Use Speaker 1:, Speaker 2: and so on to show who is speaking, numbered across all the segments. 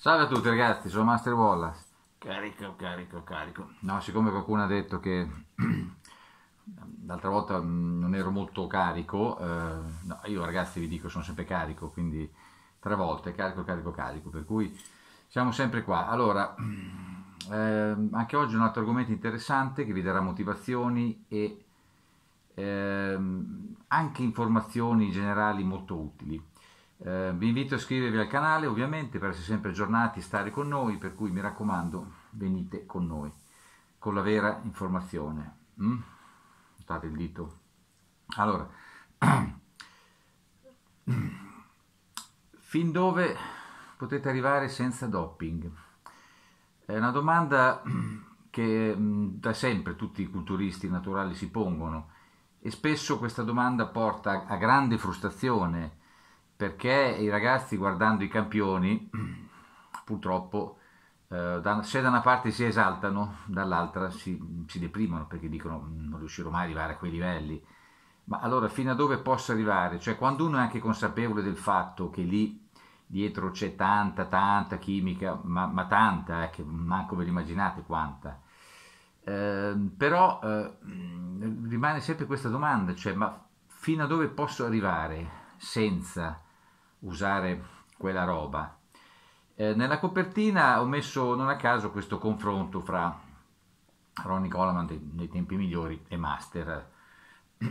Speaker 1: Salve a tutti ragazzi, sono Master Wallace. Carico, carico, carico. No, siccome qualcuno ha detto che l'altra volta mm, non ero molto carico, eh, no, io ragazzi vi dico sono sempre carico, quindi tre volte carico, carico, carico, per cui siamo sempre qua. Allora, eh, anche oggi un altro argomento interessante che vi darà motivazioni e eh, anche informazioni generali molto utili. Eh, vi invito a iscrivervi al canale ovviamente per essere sempre aggiornati, e stare con noi, per cui mi raccomando venite con noi, con la vera informazione. Mm? Notate il dito. Allora, fin dove potete arrivare senza doping? È una domanda che mm, da sempre tutti i culturisti naturali si pongono e spesso questa domanda porta a grande frustrazione perché i ragazzi guardando i campioni purtroppo eh, da, se da una parte si esaltano dall'altra si, si, deprimono perché dicono mm, non riuscirò mai a arrivare a quei livelli ma allora fino a dove posso arrivare cioè quando uno è anche consapevole del fatto che lì dietro c'è tanta tanta chimica ma, ma tanta eh, che manco ve l'immaginate quanta eh, però eh, rimane sempre questa domanda cioè ma fino a dove posso arrivare senza usare quella roba. Eh, nella copertina ho messo non a caso questo confronto fra Ronnie Coleman dei, dei tempi migliori e Master.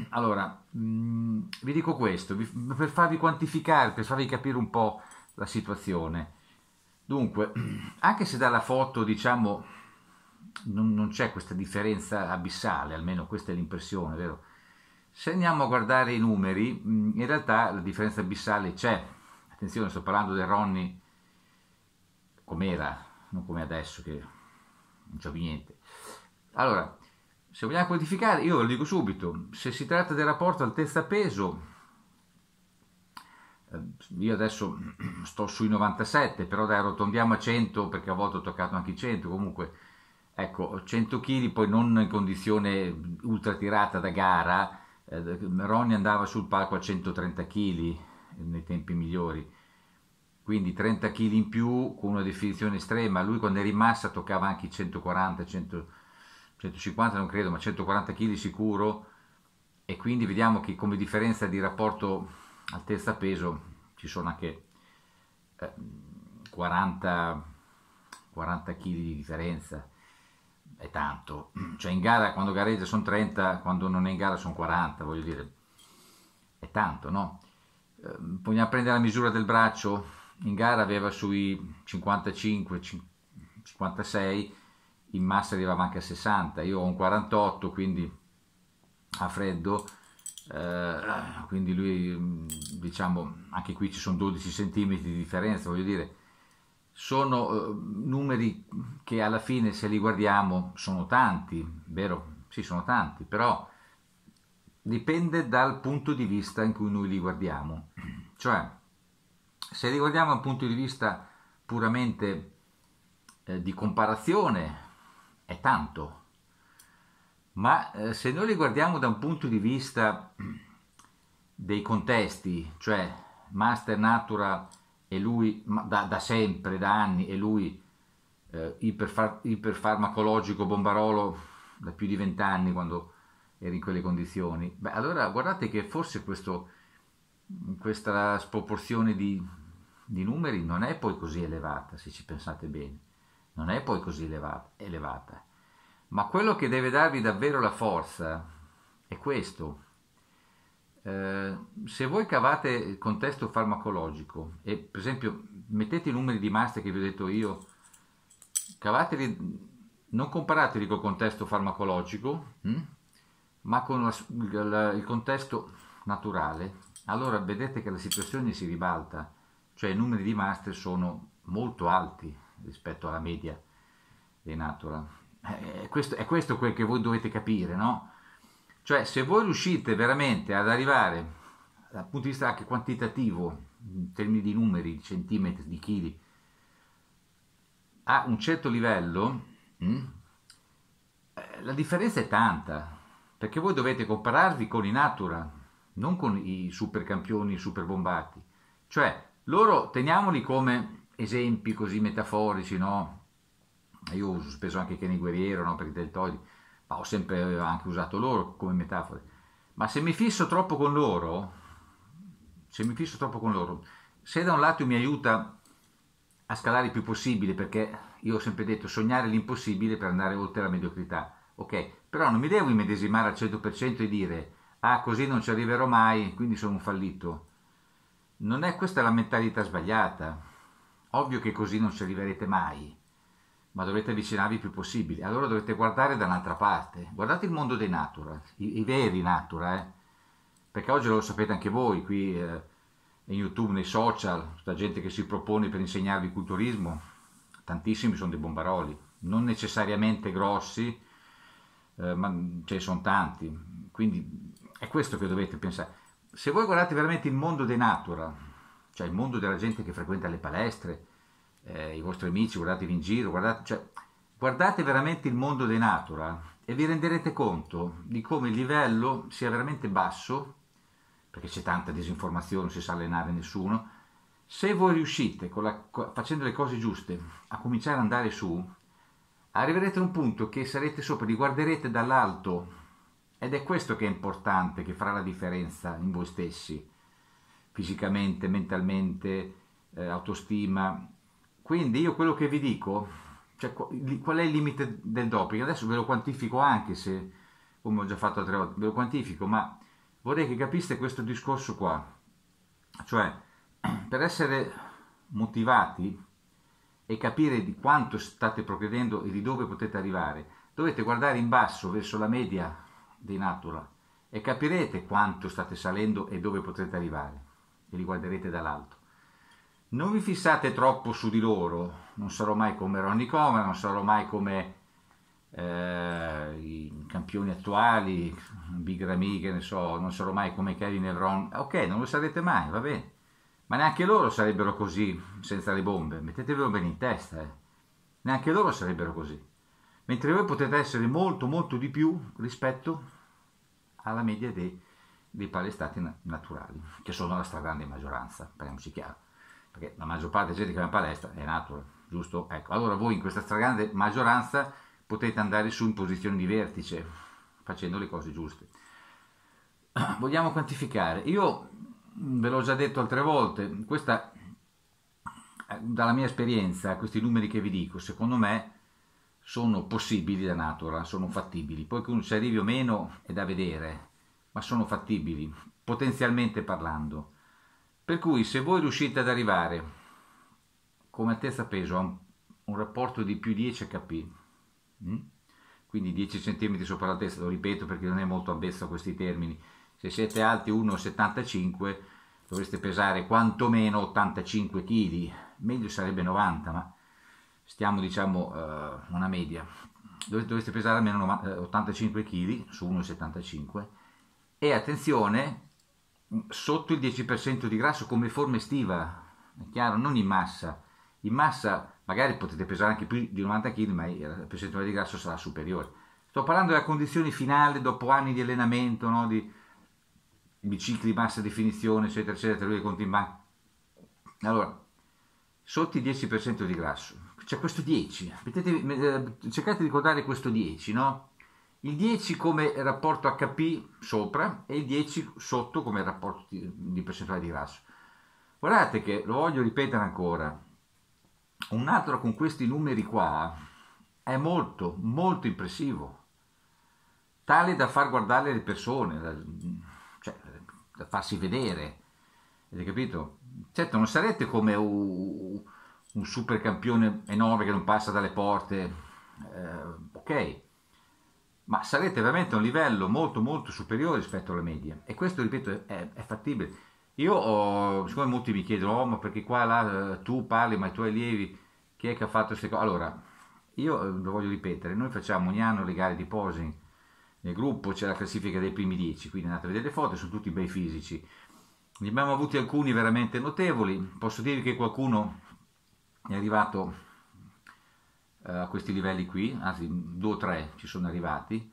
Speaker 1: Allora, mh, mm, vi dico questo vi, per farvi quantificare, per farvi capire un po' la situazione. Dunque, anche se dalla foto diciamo non, non c'è questa differenza abissale, almeno questa è l'impressione, vero? Se andiamo a guardare i numeri, mm, in realtà la differenza abissale c'è, attenzione sto parlando del Ronnie com'era, non come adesso che non c'è più niente. Allora, se vogliamo quantificare, io lo dico subito, se si tratta del rapporto altezza-peso, eh, io adesso sto sui 97, però dai rotondiamo a 100 perché a volte ho toccato anche i 100, comunque ecco 100 kg poi non in condizione ultra tirata da gara, eh, Ronnie andava sul palco a 130 kg, nei tempi migliori quindi 30 kg in più con una definizione estrema, lui quando era in massa toccava anche i 140, 100, 150 non credo, ma 140 kg sicuro e quindi vediamo che come differenza di rapporto altezza peso ci sono anche eh, 40, 40 kg di differenza, è tanto, cioè in gara quando gareggia sono 30, quando non è in gara sono 40, voglio dire, è tanto no? vogliamo ehm, prendere la misura del braccio, in gara aveva sui 55, 56, in massa arrivava anche a 60, io ho un 48, quindi a freddo, eh, quindi lui, mm, diciamo, anche qui ci sono 12 cm di differenza, voglio dire, sono eh, numeri che alla fine se li guardiamo sono tanti, vero? Sì, sono tanti, però dipende dal punto di vista in cui noi li guardiamo. Cioè, se li guardiamo da un punto di vista puramente eh, di comparazione, è tanto, ma eh, se noi li guardiamo da un punto di vista dei contesti, cioè Master Natura e lui da, da sempre, da anni, e lui eh, iperfar, iperfarmacologico Bombarolo da più di vent'anni quando eri in quelle condizioni. Beh, allora guardate che forse questo, questa sproporzione di, di, numeri non è poi così elevata, se ci pensate bene, non è poi così elevata, elevata. Ma quello che deve darvi davvero la forza è questo. Eh, se voi cavate il contesto farmacologico e per esempio mettete i numeri di master che vi ho detto io, cavateli, non comparateli col contesto farmacologico, hm? ma con la, la, il contesto naturale, allora vedete che la situazione si ribalta, cioè i numeri di master sono molto alti rispetto alla media dei natural. Eh, è questo, è questo quel che voi dovete capire, no? Cioè se voi riuscite veramente ad arrivare dal punto di vista anche quantitativo, in termini di numeri, di centimetri, di chili, a un certo livello, mh, mm, eh, la differenza è tanta, perché voi dovete compararvi con i Natura, non con i supercampioni, i superbombati. Cioè, loro teniamoli come esempi così metaforici, no? Io uso spesso anche Kenny Guerriero, no? Perché deltoidi, ma ho sempre anche usato loro come metafore. Ma se mi fisso troppo con loro, se mi fisso troppo con loro, se da un lato mi aiuta a scalare il più possibile, perché io ho sempre detto sognare l'impossibile per andare oltre la mediocrità, ok? però non mi devo immedesimare al 100% e dire ah così non ci arriverò mai, quindi sono un fallito. Non è questa la mentalità sbagliata. Ovvio che così non ci arriverete mai, ma dovete avvicinarvi il più possibile. Allora dovete guardare da un'altra parte. Guardate il mondo dei natura, i, i veri natura, eh? perché oggi lo sapete anche voi qui eh, in YouTube, nei social, tutta gente che si propone per insegnarvi culturismo, tantissimi sono dei bombaroli, non necessariamente grossi, eh, ma ce ne sono tanti, quindi è questo che dovete pensare. Se voi guardate veramente il mondo dei natura, cioè il mondo della gente che frequenta le palestre, eh, i vostri amici, guardatevi in giro, guardate, cioè, guardate veramente il mondo dei natura e vi renderete conto di come il livello sia veramente basso, perché c'è tanta disinformazione, non si sa allenare nessuno, se voi riuscite, la, facendo le cose giuste, a cominciare ad andare su, arriverete a un punto che sarete sopra, li guarderete dall'alto ed è questo che è importante, che farà la differenza in voi stessi, fisicamente, mentalmente, eh, autostima. Quindi io quello che vi dico, cioè, qual è il limite del doping? Adesso ve lo quantifico anche se, come ho già fatto altre volte, ve lo quantifico, ma vorrei che capiste questo discorso qua. Cioè, per essere motivati e capire di quanto state progredendo e di dove potete arrivare, dovete guardare in basso verso la media di natura e capirete quanto state salendo e dove potrete arrivare e li guarderete dall'alto. Non vi fissate troppo su di loro, non sarò mai come Ronnie Comer, non sarò mai come eh, i campioni attuali, Big Ramy, che ne so, non sarò mai come Kevin Elrond, ok, non lo sarete mai, va bene, ma neanche loro sarebbero così senza le bombe, mettetevelo bene in testa, eh. neanche loro sarebbero così. Mentre voi potete essere molto molto di più rispetto alla media dei, dei palestati naturali, che sono la stragrande maggioranza, parliamoci chiaro, perché la maggior parte della gente che va in palestra è natura, giusto? Ecco, allora voi in questa stragrande maggioranza potete andare su in posizione di vertice, facendo le cose giuste. Vogliamo quantificare. Io Mm, ve l'ho già detto altre volte, questa, eh, dalla mia esperienza, questi numeri che vi dico, secondo me sono possibili da natura, sono fattibili, poi che uno ci arrivi o meno è da vedere, ma sono fattibili, potenzialmente parlando. Per cui se voi riuscite ad arrivare come altezza peso a un, un rapporto di più 10 HP, mm? quindi 10 cm sopra la testa, lo ripeto perché non è molto avvezzo a questi termini, se siete alti 1,75 dovreste pesare quantomeno 85 kg, meglio sarebbe 90, ma stiamo diciamo uh, una media, dovreste pesare almeno 85 kg eh, su 1,75 e attenzione mm, sotto il 10% di grasso come forma estiva, è chiaro, non in massa, in massa magari potete pesare anche più di 90 kg ma il percentuale di grasso sarà superiore. Sto parlando della condizione finale dopo anni di allenamento, no? di, bicicli bassa definizione, eccetera, eccetera, lui conti Allora, sotto il 10% di grasso, c'è questo 10, eh, cercate di ricordare questo 10, no? Il 10 come rapporto HP sopra e il 10 sotto come rapporto di percentuale di grasso. Guardate che, lo voglio ripetere ancora, un altro con questi numeri qua è molto, molto impressivo, tale da far guardare le persone, farsi vedere. Avete capito? Certo, non sarete come un, super campione enorme che non passa dalle porte, eh, ok, ma sarete veramente a un livello molto molto superiore rispetto alla media e questo, ripeto, è, è fattibile. Io, ho, siccome molti mi chiedono, oh, ma perché qua là, eh, tu parli, ma i tuoi allievi, chi è che ha fatto queste cose? Allora, io eh, lo voglio ripetere, noi facciamo ogni anno le gare di posing nel gruppo c'è la classifica dei primi 10, quindi andate a vedere le foto, sono tutti bei fisici. Ne abbiamo avuti alcuni veramente notevoli, posso dirvi che qualcuno è arrivato eh, a questi livelli qui, anzi due o tre ci sono arrivati,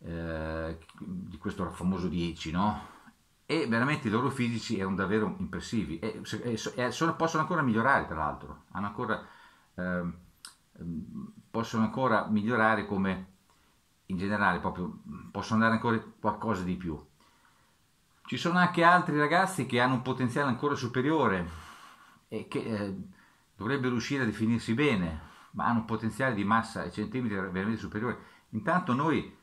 Speaker 1: eh, di questo famoso 10, no? E veramente i loro fisici erano davvero impressivi e, e, e sono, possono ancora migliorare, tra l'altro, Eh, possono ancora migliorare come in generale proprio mm, posso andare ancora qualcosa di più. Ci sono anche altri ragazzi che hanno un potenziale ancora superiore e che eh, dovrebbero riuscire a definirsi bene, ma hanno un potenziale di massa e centimetri veramente superiore. Intanto noi, eh,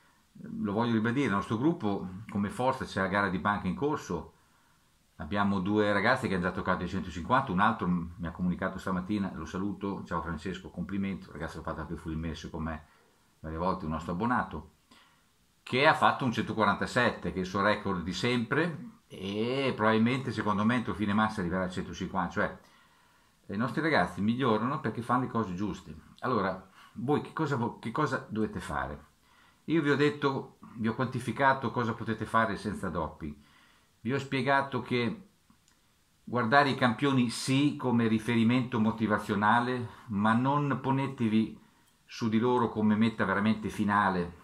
Speaker 1: lo voglio ribadire, il nostro gruppo come forza c'è la gara di banca in corso, abbiamo due ragazzi che hanno già toccato i 150, un altro mi ha comunicato stamattina, lo saluto, ciao Francesco, complimento, ragazzi ho fatto anche full immerso con me, varie volte un nostro abbonato, che ha fatto un 147, che è il suo record di sempre, e probabilmente secondo me entro fine massa arriverà al 150, cioè i nostri ragazzi migliorano perché fanno le cose giuste. Allora, voi che cosa, che cosa dovete fare? Io vi ho detto, vi ho quantificato cosa potete fare senza doppi, vi ho spiegato che guardare i campioni sì come riferimento motivazionale, ma non ponetevi su di loro come meta veramente finale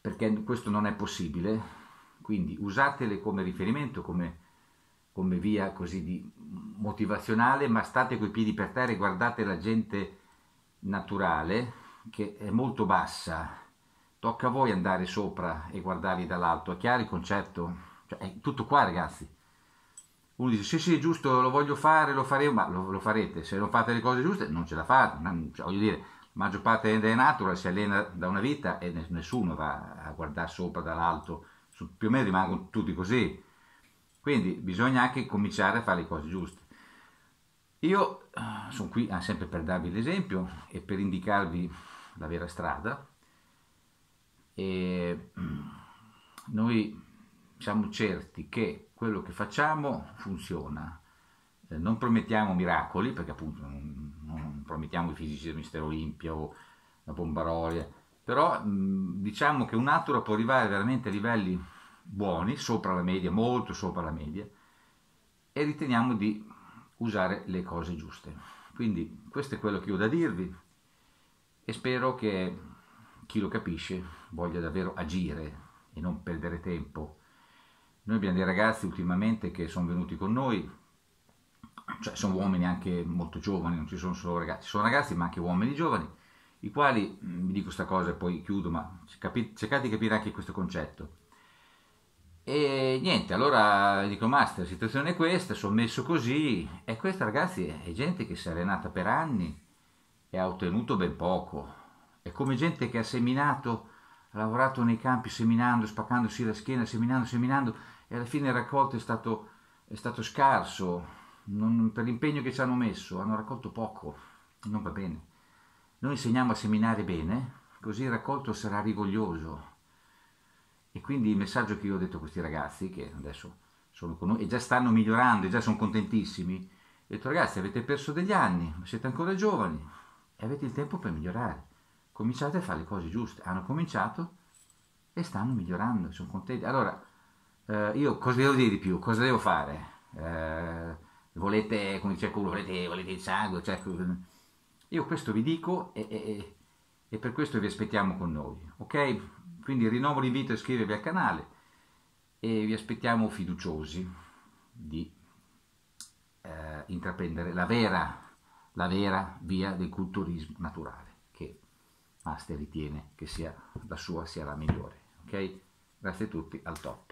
Speaker 1: perché questo non è possibile quindi usatele come riferimento come, come via così di motivazionale ma state coi piedi per terra e guardate la gente naturale che è molto bassa tocca a voi andare sopra e guardarli dall'alto è chiaro il concetto? Cioè, è tutto qua ragazzi uno dice sì sì è giusto lo voglio fare lo faremo ma lo, lo farete se non fate le cose giuste non ce la fate cioè, voglio dire maggior parte dei natural si allena da una vita e nessuno va a guardare sopra dall'alto, più o meno rimangono tutti così. Quindi bisogna anche cominciare a fare le cose giuste. Io eh, sono qui ah, sempre per darvi l'esempio e per indicarvi la vera strada. E mm, noi siamo certi che quello che facciamo funziona. Eh, non promettiamo miracoli, perché appunto promettiamo i fisici del Mistero Olimpia o la Bombaroli, però mh, diciamo che un Natura può arrivare veramente a livelli buoni, sopra la media, molto sopra la media, e riteniamo di usare le cose giuste. Quindi questo è quello che ho da dirvi e spero che chi lo capisce voglia davvero agire e non perdere tempo. Noi abbiamo dei ragazzi ultimamente che sono venuti con noi cioè sono uomini anche molto giovani, non ci sono solo ragazzi, sono ragazzi ma anche uomini giovani, i quali, mm, vi dico questa cosa e poi chiudo, ma capi, cercate di capire anche questo concetto. E niente, allora dico master, la situazione è questa, sono messo così, e questa ragazzi è gente che si è allenata per anni e ha ottenuto ben poco, è come gente che ha seminato, ha lavorato nei campi seminando, spaccandosi la schiena, seminando, seminando, e alla fine il raccolto è stato, è stato scarso, non, per l'impegno che ci hanno messo, hanno raccolto poco, non va bene. Noi insegniamo a seminare bene, così il raccolto sarà rigoglioso. E quindi il messaggio che io ho detto a questi ragazzi, che adesso sono con noi e già stanno migliorando, e già sono contentissimi, ho detto ragazzi avete perso degli anni, siete ancora giovani e avete il tempo per migliorare. Cominciate a fare le cose giuste. Hanno cominciato e stanno migliorando, sono contenti. Allora, eh, io cosa devo dire di più? Cosa devo fare? Eh, volete, come dice qualcuno, volete, volete, il sangue, cioè, io questo vi dico e, e, e, per questo vi aspettiamo con noi, ok? Quindi rinnovo l'invito a iscrivervi al canale e vi aspettiamo fiduciosi di eh, intraprendere la vera, la vera via del culturismo naturale che Master ritiene che sia, la sua sia la migliore, ok? Grazie a tutti, al top!